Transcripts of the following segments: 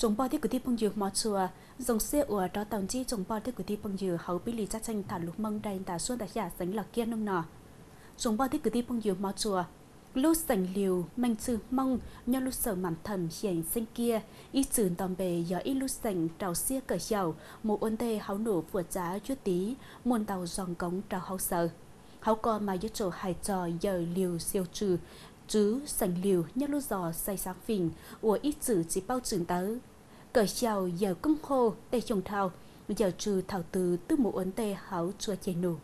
chúng bao thiết cử thi bằng dừa mò chùa dòng xe ủa đó tàu chi chúng bao thiết cử thi bằng dừa hậu bí lì cha chanh thả lục mông đầy tà xuân đã giả sánh lọc kia nông nọ chúng bao thiết cử thi bằng dừa mò chùa lúc sành liều manh chư mong nho lúc sở mảm thầm hiển sinh kia ít chừng tòm bề gió ít lúc sành trào xia cởi dầu mù ôn tê háo nổ vừa giá chút tí muôn tàu giòn cống trào háo sở háo co mà giữa chỗ hải trò giờ liều siêu trừ chứ sành liều nhắc lúc giò say sáng phình ủa ít chữ chỉ bao trường tớ cởi chào giờ công khô tê trồng thảo giờ trừ thảo từ tư mũ ấn tê hảo chua chê nổ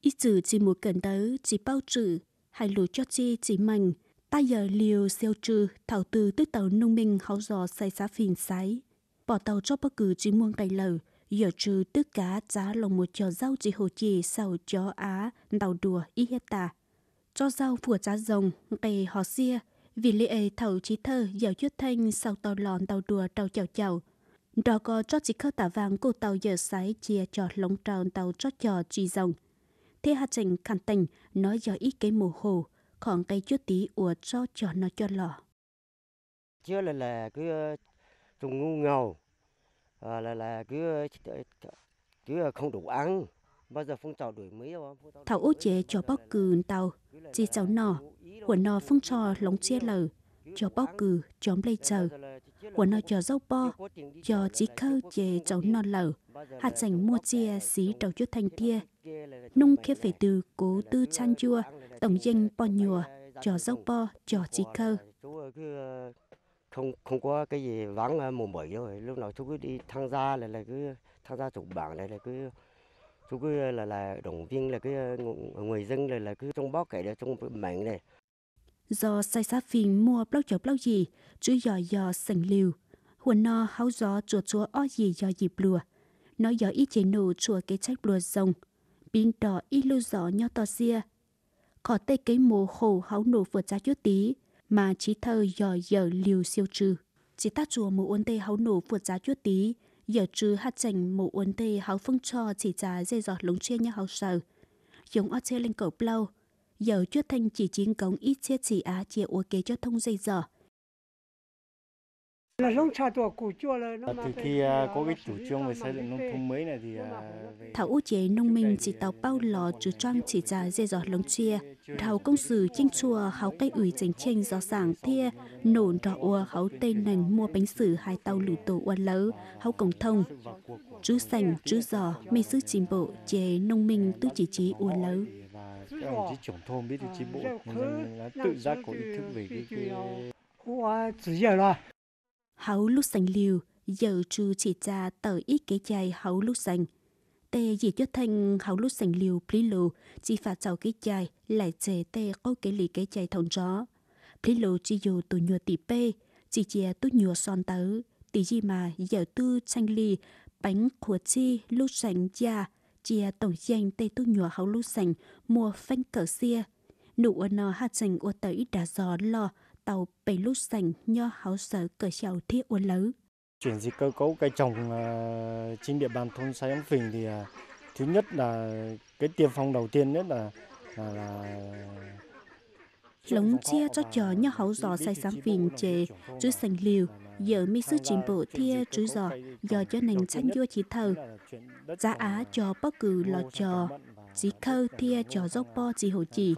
ít trừ chỉ một cần tới chỉ bao trừ hay lùi cho chi chỉ mạnh ta giờ liều siêu trừ thảo từ tới tàu nông minh hảo giò say xá phìn sái bỏ tàu cho bất cứ chỉ muôn tay lở giờ trừ tức cá giá lòng một trò rau chỉ hồ chì sau chó á đào đùa y hết ta cho rau phùa giá rồng cây họ xia vì lý ấy thầu trí thơ dạo chút thanh sau tàu lòn tàu đùa tàu chào chào. Đó có cho chỉ khơ tả vàng của tàu giờ sái chia cho lóng tròn tàu trót trò trì rồng. Thế hạ trình khăn tình nói do ít cái mồ hồ, còn cây chút tí ủa cho cho nó cho lò. Chưa là là cứ ờ, trùng ngu ngầu, ờ, là là cứ ờ, cứ không đủ ăn, Thảo ô chế cho bóc cừ tàu, chỉ cháu nọ, của nọ phong trò lóng chia lờ, cho bóc cừ chóm lây chờ, của nọ cho dâu bo, cho chỉ khơ chế cháu nọ lờ, hạt sành mua chia xí đầu chút thành tia, nung khép phải từ cố ờ, tư chan chua, tổng danh bo nhùa, cho dâu bo, cho chỉ khơ không không có cái gì vắng ờ, mùa mới rồi lúc nào chú cứ đi tham gia là là cứ tham gia chủ bảng này là cứ chú cứ là là động viên là cái người dân là là cứ trong bó kể là trong mạng này do sai sát phim mua blog chở blog gì chú dò dò sành liều huân no háo gió chùa chúa o gì dò gì lùa nó dò ít chế nổ chùa cái trách lùa rồng pin đỏ y lưu gió nho to xia có tê cái mồ khổ háo nổ vượt ra chút tí mà trí thơ dò dở liều siêu trừ chỉ ta chùa mồ uốn tê háo nổ vượt ra chút tí giờ trừ hát chành mù uốn tê háo phương cho chỉ trả dây giọt lúng chia nhau háo sờ giống ở chê lên cầu plau giờ chuyết thanh chỉ chín cống ít chia chỉ á chia uốn kế cho thông dây giọt Ờ, từ khi à, có cái chủ trương về xây dựng nông thôn mới này thì à, thảo ưu chế nông minh chỉ tàu bao lò chủ trương chỉ trả dây giọt lồng chia thảo công sử chinh chùa háo cây ủy chỉnh chênh gió sảng thia nổ trọ ua háo tên nành mua bánh sử hai tàu lũ tổ ua lỡ háo cổng thông chú sành chú giò mê sư trình bộ chế nông minh tư chỉ trí ua lỡ các đồng chí trưởng thôn biết thì chi bộ ờ, nhân dân tự giác có ý thức về cái, cái hấu lúc xanh liều, giờ trừ chỉ cha tờ ít cái chai hấu lúc xanh. Tê gì cho thanh hấu lúc xanh liều plí lù, chỉ phạt cháu cái chai, lại chế tê có cái lì cái chai thông chó. Plí lù chỉ dù tù nhua tì bê, chỉ chè tù nhua son tớ, tì gì mà giờ tư chanh lì, bánh của chi lúc xanh cha, chia tổng danh tê tù nhùa hấu lúc xanh, mua phanh cờ xia. Nụ ở nò hạ chanh ở tờ ít đá gió lò, tàu bảy lúc sành nho háo sở cờ xào thiết uốn lớn. Chuyển dịch cơ cấu cây trồng ờ, trên địa bàn thôn Sài Ấm Phình thì ờ, thứ nhất là cái tiêm phong đầu tiên nhất là là, là lống chia cho chó nho hấu gió Sai sáng phìn chè chứ sành liều giờ mi sư chính bộ thia trứ giò do cho nành chăn vua chỉ thờ giá á cho bất cứ lò trò chỉ khâu thia cho rau po chỉ hồ chỉ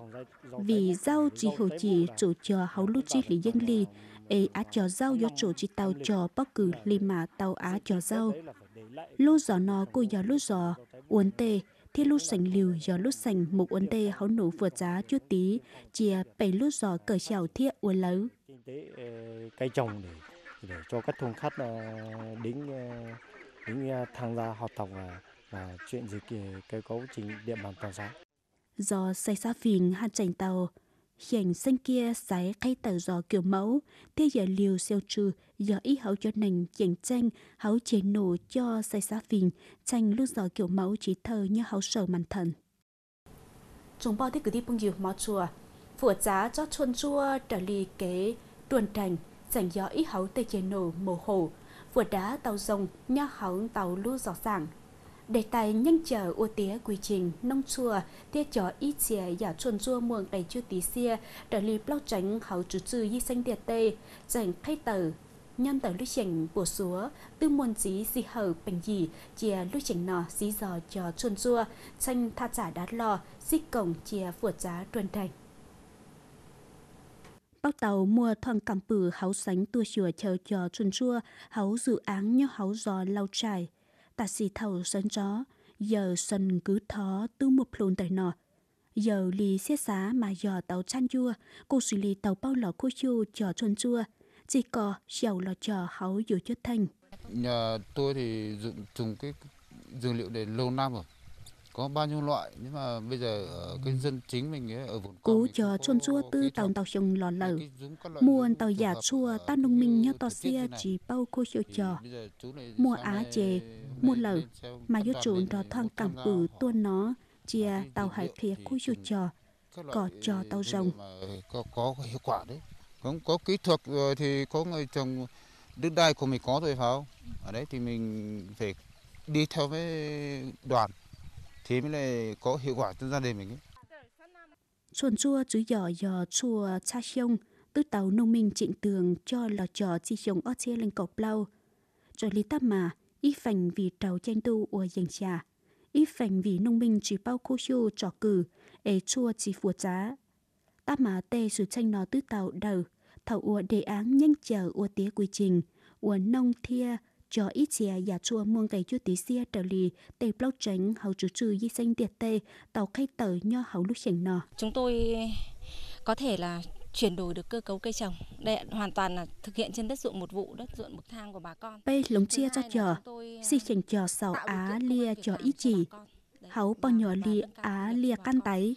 vì rau chỉ hồ chỉ chủ cho hấu lu chi lý dân ly ê á cho rau do chủ chỉ tàu cho bất cứ ly mà tàu á cho rau lu giò nó cô giò lu giò uốn tê thiết lút sành liều do lút sành một uốn tê háo nổ vượt giá chút tí chia bảy lút giò cờ xào thiết uốn lấu cái trồng để để cho các thôn khác ờ, đến ờ, đến ờ, tham gia học tập và, và chuyện gì kỳ cái cấu trình địa bàn toàn xã. Do xây xa phình hạt chành tàu, hiện xanh kia sái khay tàu gió kiểu mẫu, thế giờ liều siêu trừ, giờ ý hậu cho nành chảnh tranh, hậu chế nổ cho xây xa phình, tranh lúc gió kiểu mẫu chỉ thờ như hậu sở màn thần. Chúng bao thích cứ đi bông dìu mò chùa, phụ giá cho chuôn chua trở lì kế tuần thành chẳng gió ít hấu tê chế nổ mồ hồ, vừa đá tàu rồng nho hấu tàu lưu rõ ràng. Đề tài nhanh chờ ua tía quy trình nông chùa tia chó ít chìa giả chuồn chua muộn đầy chư tí xia trở lì bóc tránh hấu chủ trừ y xanh tiệt tê chẳng khay tờ nhân tờ lưu trình của xúa tư môn dí di hở bình dì chìa lưu trình nọ dí dò cho chuồn chua xanh tha giả đá lò xích cổng chìa vượt giá tuần thành Bác tàu mua thuần cảm bử háo sánh tua chùa chờ chờ chun chua, háo dự án như háo gió lau trải. Tạ xì thầu sân chó, giờ sân cứ thó tư một lùn tại nọ. Giờ lì xe xá mà giờ tàu chan chua, cô xử lì tàu bao lò khu chua chờ chun chua. Chỉ có giàu lò chờ háo dự chất thành. Nhà tôi thì dùng trồng cái dược liệu để lâu năm rồi có bao nhiêu loại nhưng mà bây giờ ở ờ, cái ừ. dân chính mình ấy, ở vùng cố cho chôn chua tư tàu tàu sông lò lở mua tàu giả chua ta nông minh nhau tàu xia chỉ bao cô chịu trò mua á chè mua lở mà vô trộn trò thang cẳng cử tuôn nó chia tàu hải thiệt cô chịu trò cỏ trò tàu rồng ờ, có, có hiệu quả đấy không có kỹ thuật rồi thì có người trồng đất đai của mình có rồi phải không ở đấy thì mình phải đi theo với đoàn thế mới lại có hiệu quả cho gia đình mình ấy. Chuồn chua chứ giò giò chua cha xiông, tư tàu nông minh trịnh tường cho lò trò chi xiông ở chia lên cọc lâu cho lý tắp mà, y phành vì trào tranh tu ua dành trà. Y phành vì nông minh chỉ bao khu siêu trò cử, ế chua chỉ phùa giá. ta mà tê sự tranh nó tư tàu đầu, thảo ua đề án nhanh chờ ua tía quy trình, ua nông thia, cho ít chia và chua muôn cây chua tí xia trở lì tây bao tránh hầu trừ trừ di sinh tiệt tê tàu khay tờ nho hầu lúc chỉnh nọ chúng tôi có thể là chuyển đổi được cơ cấu cây trồng. Đây hoàn toàn là thực hiện trên đất ruộng một vụ, đất ruộng một thang của bà con. Bây lống chia cho chờ, si chỉnh chờ sầu á lia chờ ý chỉ, hầu bao nhỏ li á lia căn tay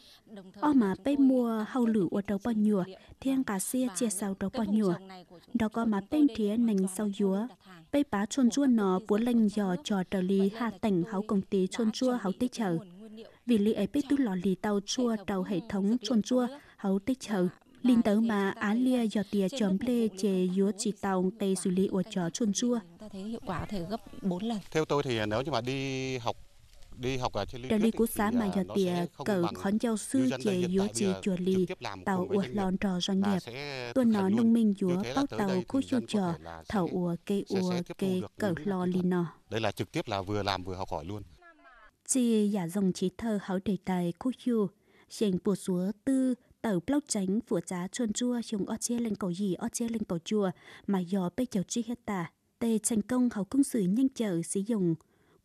ô mà bé mua hầu lử ở đầu bao nhỏ thiên cả xia chia sau đầu bao nhỏ đó có mà bên thế nành sau dúa bé bá chôn chua nó vốn lanh dò trò trở li hạ tảnh hấu công tí chôn chua hấu tích chờ vì li ấy bé tu lò lì tàu chua đầu hệ thống chôn chua hấu tích chờ linh tớ mà á lia dò tia chấm lê chè dúa chỉ tàu cây xử lý ở chó chôn chua ta thấy hiệu quả thể gấp 4 lần theo tôi thì à, nếu như mà đi học trợ lý của xã mà giờ tìa cỡ khón châu sư chế yếu chế chùa lì tàu ua lòn trò doanh nghiệp tôi nói nông minh dúa bao tàu khu chô trò thảo ua kê ua kê cỡ lò lì nọ đây là trực tiếp là vừa làm vừa học hỏi luôn chi giả dạ dòng trí thơ háo đề tài khu chu xanh bùa súa tư tàu blog tránh vừa giá chuôn chua chúng ở chê lên cầu gì ở chê lên cầu chùa mà dò bây chầu chi hết ta tê thành công hậu công sử nhanh chờ sử dụng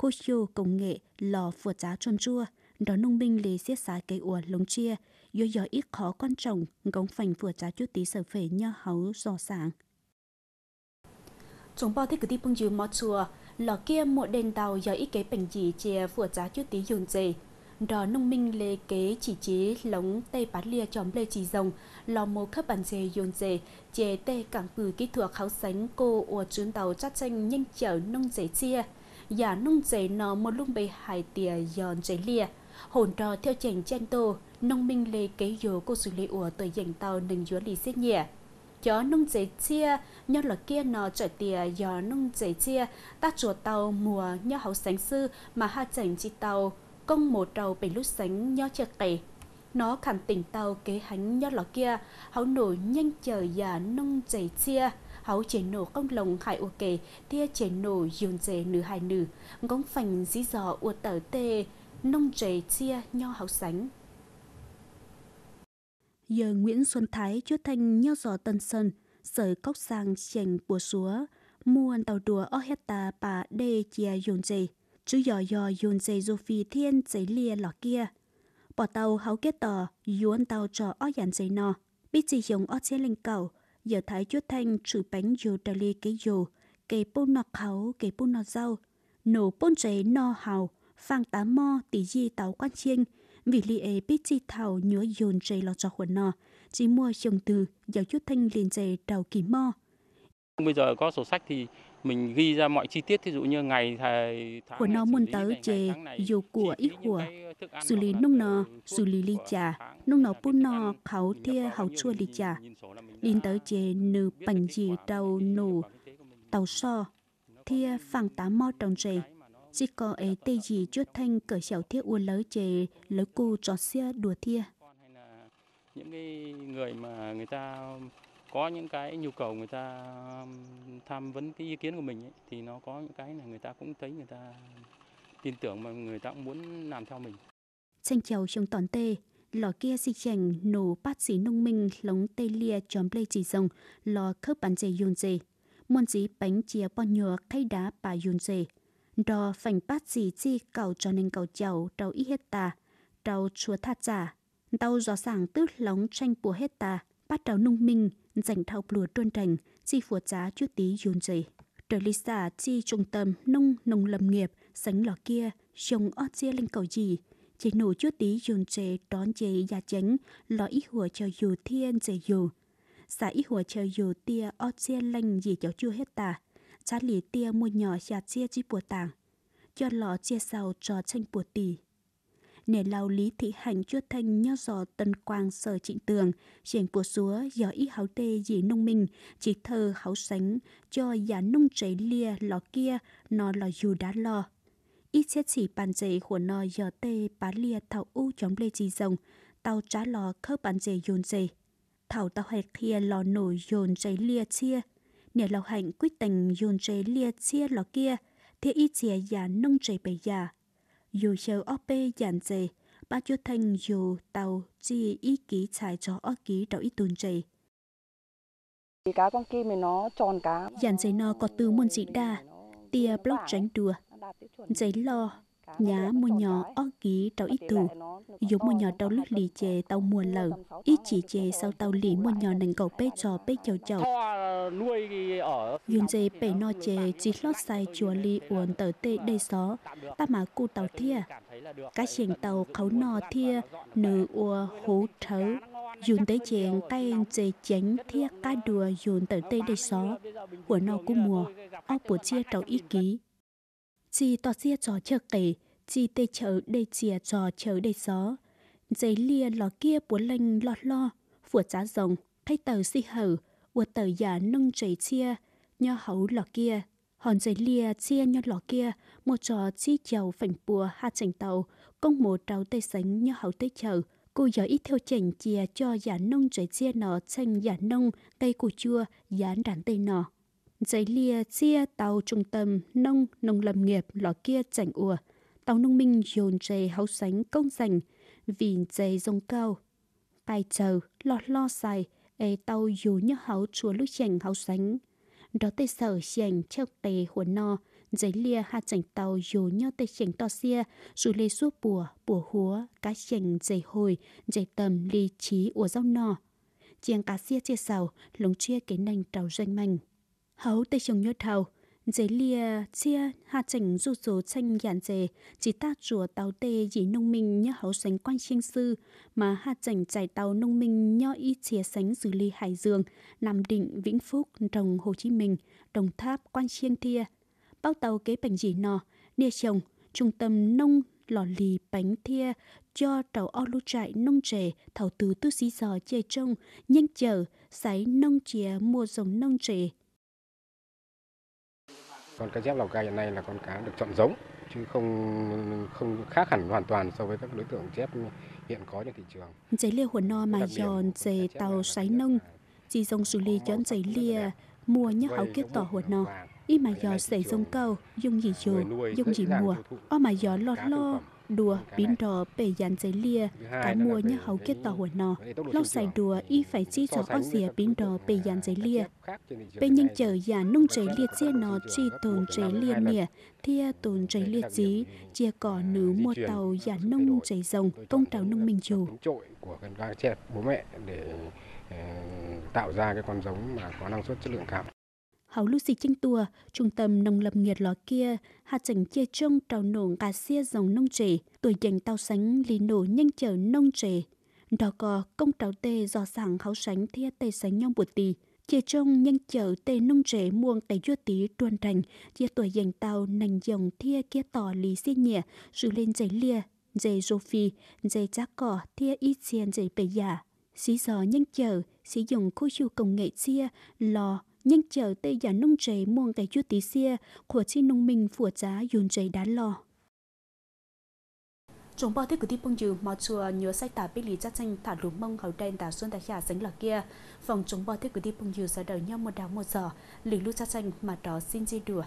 cô hiu công nghệ lò phượt giá trôn chua, đó nông binh lì xiết xá cây ủa lông chia, do yếu ít khó quan trọng, gống phành phượt giá chút tí sở phê nhờ hấu rõ sáng. Chúng bao thích cứ đi phương dư mò chùa, lò kia mộ đền tàu yếu ít kế bệnh gì chia phượt giá chút tí dùng dề. Đó nông minh lê kế chỉ chí lóng tê bát lia chóm lê chỉ rồng, lò mô khắp bản dề dùng dề, chế tê cảng cử kỹ thuật kháo sánh cô ủa chướng tàu chát tranh nhanh chở nông dễ chia giả dạ, nông chế nó một lúc bị hải tìa giòn chế lìa hồn trò theo chành chen tô nông minh lê kế dồ cô xử lý ủa tới dành tàu nâng dúa lì xếp nhẹ chó nông chế chia nho là kia nó trở tìa gió nông chế chia ta chùa tàu mùa nho hậu sáng sư mà ha chành chi tàu công một trầu bình lúc sánh nho chợ kể nó khẳng tỉnh tàu kế hánh nho lọ kia hậu nổi nhanh chờ giả dạ nông chảy chia hậu chế nổ công lồng hải ô kê tia chế nổ dồn dề nữ hai nữ ngóng phành dí dò ua tở tê nông rề chia nho hậu sánh giờ Nguyễn Xuân Thái chúa thanh nho dò Tân Sơn, sởi cốc sang chèn bùa xúa mua tàu đùa ở hecta bà đê chia dồn dề, chú dò dò dồn dề dù phi thiên giấy lìa lọ kia. Bỏ tàu háo kết tờ, dùn tàu trò ở dàn dây nọ, biết gì dùng ở chế linh cầu, giờ thái chúa thanh trừ bánh dồ đà lê cái dồ, kê bôn nọ kháo, kê bôn nọ rau, nổ bôn cháy no hào, phang tá mo tỷ di táo quan chiên vì lì ấy biết chi thảo nhớ dồn cháy lọ cho khuẩn nọ, chỉ mua chồng từ, giờ chúa thanh liền cháy đào kỳ mo. Bây giờ có sổ sách thì mình ghi ra mọi chi tiết ví dụ như ngày thầy của nó muốn tớ chê dù của ít của ờ, xử lý nông nọ xử lý ly trà nông nọ bún nọ khẩu thia hậu chua ly trà liên tớ chê nư bánh gì đầu nù tàu so thia phẳng tá mo trong rì chỉ có ấy tê gì chút thanh cởi xẻo thia uôn lới chê lới cu trò xia đùa thia những cái người mà người ta có những cái nhu cầu người ta tham vấn cái ý kiến của mình ấy, thì nó có những cái là người ta cũng thấy người ta tin tưởng mà người ta cũng muốn làm theo mình. Tranh chèo trong toàn tê, lò kia si chèn nổ bát xí nông minh lóng tê lia chóm lê chỉ rồng lò khớp bán dê yun dê. Muôn dí bánh chia bò nhựa khay đá bà yun dê. Đò phành bát xí chi cầu cho nên cầu chầu trâu ít hết tà, trâu chúa tha giả. Tàu gió sảng tứ lóng tranh bùa hết tà, bắt đầu nông minh, dành thao lùa trôn trành, chi phùa giá chú tí dùn dây trời lý xã chi trung tâm nông nông lâm nghiệp, sánh lò kia, trồng ót chia lên cầu gì. Chỉ nổ chú tí dùn dây đón dày gia chánh, lò ít hùa cho dù thiên dây dù. Xã ít hùa cho dù tia ót chia lên gì cháu chưa hết tà. Chá lì tia mua nhỏ xa chia chi bùa tàng. Cho lò chia sau trò tranh bùa tỷ nể lao lý thị hành chưa thanh nho giò tân quang sở trịnh tường triển của xúa gió y háo tê dì nông minh chỉ thơ háo sánh cho giá dạ nông cháy lia lò kia nó lò dù đá lò ít xét chỉ bàn dày của nó gió tê bá lia thảo u chống lê chi rồng tàu trá lò khớp bàn dày dồn dày thảo tàu hệt kia lò nổi dồn cháy lia chia nể lao hạnh quyết tình dồn cháy lia chia lò kia thế ít chia giá dạ nông cháy bày già dù sầu ở bê dàn dề, ba cho thanh dù tàu chi ý kỹ xài cho ở kỹ đầu ý tuần dề. Cá con kia mình nó tròn cá. Dàn dề nó có từ môn dị đa, tia block tránh đùa, giấy lo nhà mua nhỏ ớt ký tàu ít tù dù mua nhỏ tàu lúc lì chè tàu mua lở ít chỉ chè sau tàu lì mua nhỏ nành cầu bê trò bê chầu chầu dùng dây yun bể no chè chỉ lót sai chùa lì uốn tờ tê đầy xó ta mà cu tàu thia cá chèn tàu khấu no thia nữ ua hú thấu dùng tới chèn tay chè chánh thia cá đùa dùng tờ tê đầy xó của nó cu mùa ốc bùa chia tàu ít ký chỉ tỏ xia gió chờ kể, chỉ tê chở đê chia gió chở đê gió. Giấy lia lò kia bốn lanh lọt lo, phủa giá rồng, thay tờ si hở, ua tờ giả nâng trời chia, nho hấu lò kia. Hòn giấy lia chia nho lò kia, một trò chi chầu phảnh bùa ha chảnh tàu, công một trao tê sánh nho hấu tê chở, cô giờ ít theo chảnh chia cho giả nông trời chia nọ chanh giả nông cây củ chua giả đàn tây nọ giấy lìa chia tàu trung tâm nông nông lâm nghiệp lò kia chảnh ùa tàu nông minh dồn chè háu sánh công rành vì chè dông cao cài chờ lọt lo xài ê tàu dù nhớ háu chúa lúc chảnh háu sánh đó tê sở chảnh treo tề huấn no giấy lìa ha chảnh tàu dù nhớ tê chảnh to xia dù lê suốt bùa bùa húa cá chảnh giấy hồi giấy tầm lý trí ủa rau no chiang cá xia chia sầu lúng chia cái nành tàu danh manh Hấu tây trồng nhớ thầu, dế lìa chia hạ chỉnh du số tranh giản dề, chỉ ta chùa tàu tê dĩ nông minh nhớ hấu sánh quan chiên sư, mà hạ chỉnh giải tàu nông minh nhớ y chia sánh xử lý Hải Dương, Nam Định, Vĩnh Phúc, Rồng, Hồ Chí Minh, Đồng Tháp, Quan Chiêng Thia. Bao tàu kế bành gì nọ, nia trồng trung tâm nông lò lì bánh thia cho tàu o lưu trại nông trẻ thầu từ tư sĩ giò chê trông nhanh chờ sái nông chè mua giống nông trẻ con cá chép lào cai hiện nay là con cá được chọn giống chứ không không khác hẳn hoàn toàn so với các đối tượng chép hiện có trên thị trường. Chế lia hồn no mà giòn dề tàu sái nông, chỉ dùng xử lý chọn chế lia mua nhớ hậu kết tỏ hồn no. Y mà giò sẽ dùng câu, dùng gì dù, dùng gì mùa, o mà giò lọt lo, đùa biến đò bể dàn giấy lia cái mua nhớ hầu kết tàu hồi nọ lâu xài đùa y phải chi cho ó dìa biến đò bể dàn giấy lia bể nhân chờ già nung giấy lia chia nọ chi tồn giấy lia nè thia tồn giấy lia gì, chia cỏ nữ mua tàu già nung giấy rồng công tàu nông mình chủ của con gái chẹt bố mẹ để ờ, tạo ra cái con giống mà có năng suất chất lượng cao hầu lưu xì chinh tùa, trung tâm nông lập nghiệt ló kia, hạt chỉnh chia trông trào nổ cà xia dòng nông trẻ, tuổi dành tao sánh lì nổ nhanh chở nông trẻ, Đó có công trào tê do sảng háo sánh thia tê sánh nhong bột tì, chia trông nhanh chở tê nông trẻ muông tay chua tí tuần rành, chia tuổi dành tao nành dòng thia kia tỏ lý xia nhẹ, sự lên giấy lia, giấy rô phi, dê chá cỏ thia ít xiên dê bề giả. Xí gió nhanh chở, sử dụng khu chu công nghệ chia, lò, nhưng chờ tây giả nông trời muôn cái chú tí xia của chi nông mình phủa giá yun trời đá lò chúng bao thích cứ tiếp bông dư mà chùa nhớ sách tả biết lý chắc chanh thả lúa mông hậu đen tả xuân tả khả sánh là kia phòng chúng bao thích cứ tiếp bông dư giờ đợi nhau một đá một giờ lý lúc chắc tranh mà đó xin di đùa